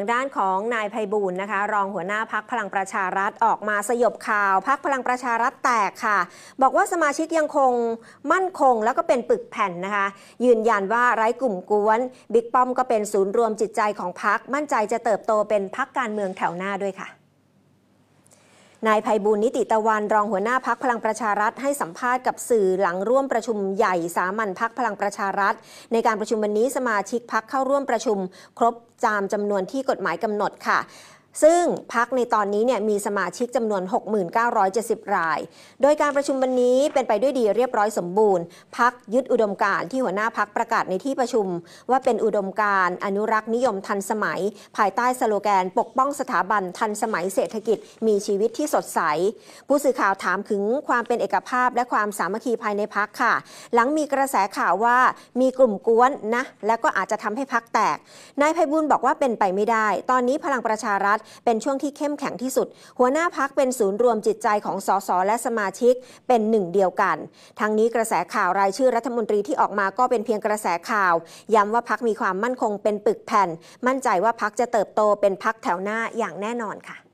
างด้านของนายไพบูลนะคะ รองหัวหน้าพักพลังประชารัฐออกมาสยบข่าวพักพลังประชารัฐแตกค่ะ บอกว่าสมาชิกยังคงมั่นคงแล้วก็เป็นปึกแผ่นนะคะ ยืนยันว่าไร้กลุ่มกวน บิ๊กป้อมก็เป็นศูนย์รวมจิตใจของพักมั่นใจจะเติบโตเป็นพักการเมืองแถวหน้าด้วยค่ะนายภัยบุญนิติตะวันรองหัวหน้าพักพลังประชารัฐ ให้สัมภาษณ์กับสื่อหลังร่วมประชุมใหญ่ สามัญพักพลังประชารัฐ ในการประชุมวันนี้สมาชิกพักเข้าร่วมประชุม ครบจามจำนวนที่กฎหมายกำหนดค่ะซึ่งพักในตอนนี้เนี่ยมีสมาชิกจำนวน 6,970ราย โดยการประชุมวันนี้เป็นไปด้วยดีเรียบร้อยสมบูรณ์ พักยึดอุดมการที่หัวหน้าพักประกาศในที่ประชุม ว่าเป็นอุดมการอนุรักษ์นิยมทันสมัย ภายใต้สโลแกน ปกป้องสถาบันทันสมัยเศรษฐกิจ มีชีวิตที่สดใส ผู้สื่อข่าวถามถึงความเป็นเอกภาพและความสามัคคีภายในพักค่ะ หลังมีกระแสข่าวว่ามีกลุ่มกวนนะและก็อาจจะทำให้พักแตกนายไพบุญบอกว่าเป็นไปไม่ได้ ตอนนี้พลังประชารัฐฐเป็นช่วงที่เข้มแข็งที่สุด หัวหน้าพักเป็นศูนย์รวมจิตใจของสสและสมาชิกเป็นหนึ่งเดียวกันทั้งนี้กระแสข่าวรายชื่อรัฐมนตรีที่ออกมาก็เป็นเพียงกระแสข่าว ย้ำว่าพักมีความมั่นคงเป็นปึกแผ่น มั่นใจว่าพักจะเติบโตเป็นพักแถวหน้าอย่างแน่นอนค่ะ